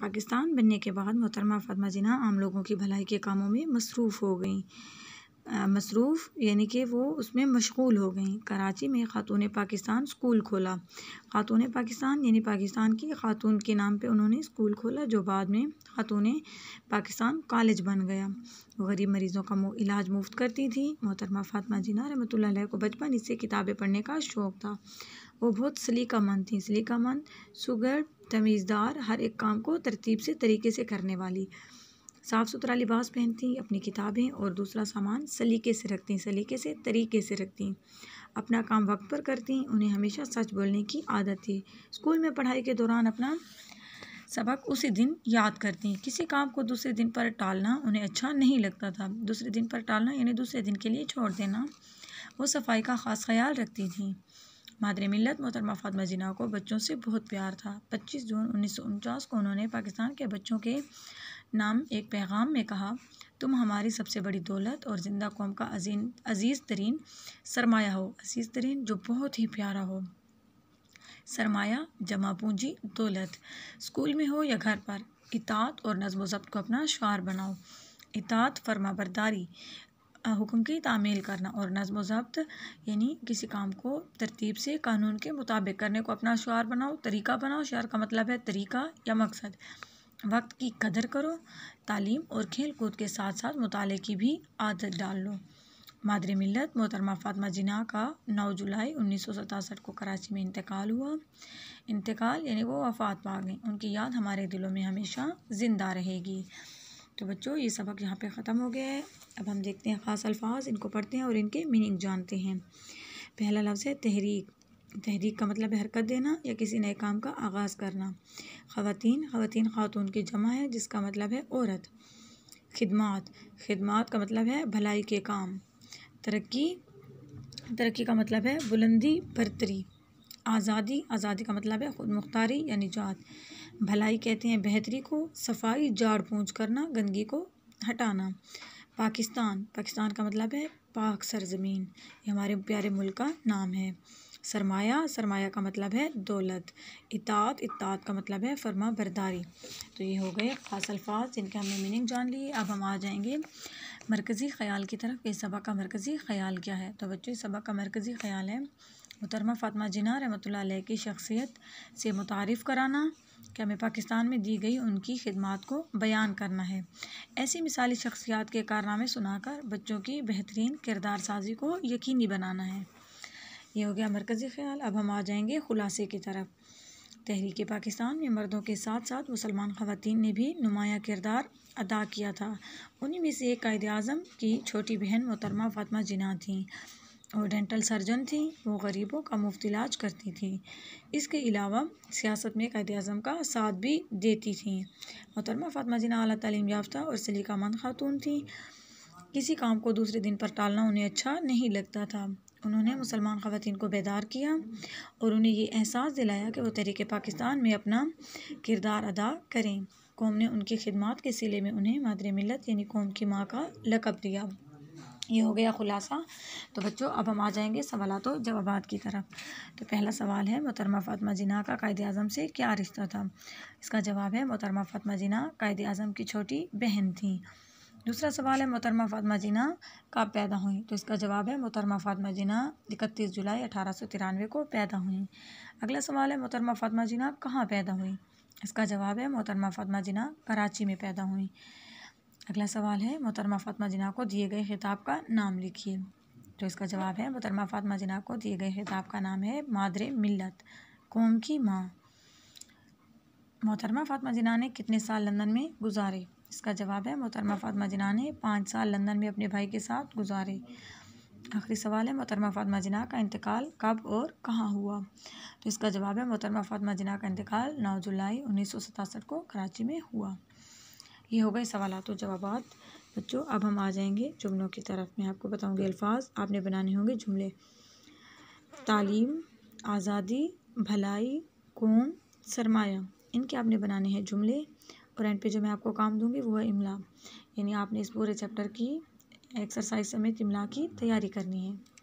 पाकिस्तान बनने के बाद मोहतरमा फातमा जिना आम लोगों की भलाई के कामों में मसरूफ़ हो गई मसरूफ़ यानी कि वो उसमें मशगूल हो गई कराची में ख़ातून पाकिस्तान स्कूल खोला ख़ातून पाकिस्तान यानी पाकिस्तान की ख़ातून के नाम पे उन्होंने स्कूल खोला जो बाद में ख़ातून पाकिस्तान कॉलेज बन गया वो गरीब मरीज़ों का इलाज मुफ्त करती थी मोहतरमा फातमा जिना रमत को बचपन इससे किताबें पढ़ने का शौक़ था वो बहुत सलीका मंद थी सलीका मंद सुगर तमीज़दार हर एक काम को तरतीब से तरीके से करने वाली साफ़ सुथरा लिबास पहनती अपनी किताबें और दूसरा सामान सलीके से रखती सलीके से तरीके से रखती अपना काम वक्त पर करती उन्हें हमेशा सच बोलने की आदत थी स्कूल में पढ़ाई के दौरान अपना सबक उसी दिन याद करती किसी काम को दूसरे दिन पर टालना उन्हें अच्छा नहीं लगता था दूसरे दिन पर टालना यानी दूसरे दिन के लिए छोड़ देना वो सफाई का ख़ास ख्याल रखती थी मादर मिलत मोहतरमा फातमा जिना को बच्चों से बहुत प्यार था 25 जून उन्नीस को उन्होंने पाकिस्तान के बच्चों के नाम एक पैगाम में कहा तुम हमारी सबसे बड़ी दौलत और ज़िंदा कौम का अजीन अजीज़ तरीन सरमाया हो अजीज़ तरीन जो बहुत ही प्यारा हो सरमाया जमा पूंजी दौलत स्कूल में हो या घर पर इतात और नज्म ज़ब्त को अपना शार बनाओ इतात फर्माबरदारी हुक्म की तामील करना और नज़म ज़ब्त यानी किसी काम को तरतीब से कानून के मुताबिक करने को अपना शार बनाओ तरीका बनाओ शार का मतलब है तरीका या मकसद वक्त की कदर करो तालीम और खेल कूद के साथ साथ मुताले की भी आदत डाल लो मादर मिलत मोहतरमा फातमा जिना का 9 जुलाई उन्नीस को कराची में इंतकाल हुआ इंतकाल यानी वो वफात पा गई उनकी याद हमारे दिलों में हमेशा ज़िंदा रहेगी तो बच्चों ये सबक यहाँ पे ख़त्म हो गया है अब हम देखते हैं ख़ास अल्फाज इनको पढ़ते हैं और इनके मीनिंग जानते हैं पहला लफ्ज़ है तहरीक तहरीक का मतलब हरकत देना या किसी नए काम का आगाज़ करना ख़वातीन ख़वातीन ख़ातून की जमा है जिसका मतलब है औरत खिदमात खिदमात का मतलब है भलाई के काम तरक्की तरक्की का मतलब है बुलंदी बरतरी आज़ादी आज़ादी का मतलब है ख़ुद मुख्तारी या निजात भलाई कहते हैं बेहतरी को सफाई झाड़ पहुँच करना गंदगी को हटाना पाकिस्तान पाकिस्तान का मतलब है पाक सरजमीन ये हमारे प्यारे मुल्क का नाम है सरमाया सरमाया का मतलब है दौलत इतात इतात का मतलब है फरमा बरदारी तो ये हो गए ख़ास अल्फाज जिनके हमने मीनिंग जान ली अब हम आ जाएंगे मरकज़ी ख्याल की तरफ इस सबक का मरकज़ी ख्याल क्या है तो बच्चों इस सबक का मरकज़ी ख्याल है मुतरमा फ़ातमा जिना रहमत की शख्सियत से मुतारफ़ कराना कि हमें पाकिस्तान में दी गई उनकी खिदमत को बयान करना है ऐसी मिसाली शख्सियात के कारनामे सुनाकर बच्चों की बेहतरीन किरदार साजी को यकीनी बनाना है ये हो गया मरकज़ी ख्याल अब हम आ जाएंगे खुलासे की तरफ तहरीक पाकिस्तान में मर्दों के साथ साथ मुसलमान ख़वान ने भी नुमाया किरदार अदा किया था उन्हीं में से एक कायद अजम की छोटी बहन मोहतरमा फातमा जिना थी वो डेंटल सर्जन थी वो गरीबों का मुफ्त इलाज करती थी इसके अलावा सियासत में कैद अजम का साथ भी देती थी मोहतरमा फातमा जिना अली तलीम याफ्ता और सलीका मंद खातून थी किसी काम को दूसरे दिन पर टालना उन्हें अच्छा नहीं लगता था उन्होंने मुसलमान ख़वान को बेदार किया और उन्हें ये एहसास दिलाया कि वह तहरीक पाकिस्तान में अपना किरदार अदा करें कौम ने उनकी खिदमत के सिले में उन्हें मादर मिलत यानी कौम की माँ का लकब दिया ये हो गया ख़ुलासा तो बच्चों अब हम आ जाएंगे सवाल तो जवाब की तरफ तो पहला सवाल है मोहतरमा फ़ातमा जिना का कायद अज़म से क्या रिश्ता था इसका जवाब है मोहतरमा फ़ातमा जिना कायद अज़म की छोटी बहन थी दूसरा सवाल है मोहतरमा फ़ातमा जिना कब पैदा हुई तो इसका जवाब है मोहतरमा फ़ातमा जिना इकतीस जुलाई अठारह सौ तिरानवे को पैदा हुई अगला सवाल है मोहतरमा फ़ातमा जिना कहाँ पैदा हुई इसका जवाब है मोहतरमा फ़ातमा जिना कराची में पैदा हुई अगला सवाल है मोहतरमा फातमा जिना को दिए गए खिताब का नाम लिखिए तो इसका जवाब है मोहतरमा फातमा जिना को दिए गए खिताब का नाम है मादर मिलत कौम की माँ मोहतरमा फातमा जिना ने कितने साल लंदन में गुजारे इसका जवाब है मोहतरमा फातमा जिना ने पाँच साल लंदन में अपने भाई के साथ गुजारे आखिरी सवाल है मोहतरमा फातमा जिना का इंतकाल कब और कहाँ हुआ तो इसका जवाब है मोहतरमा फातमा जिना का इंतकाल नौ जुलाई उन्नीस को कराची में हुआ ये हो गए सवाल तो जवाब बच्चों अब हम आ जाएंगे जुमलों की तरफ मैं आपको बताऊँगी अल्फाज आपने बनाने होंगे जुमले तालीम आज़ादी भलाई कौम सरमाया इनके आपने बनाने हैं जुमले और एंड पे जो मैं आपको काम दूंगी वो है इमला यानी आपने इस पूरे चैप्टर की एक्सरसाइज समेत इमला की तैयारी करनी है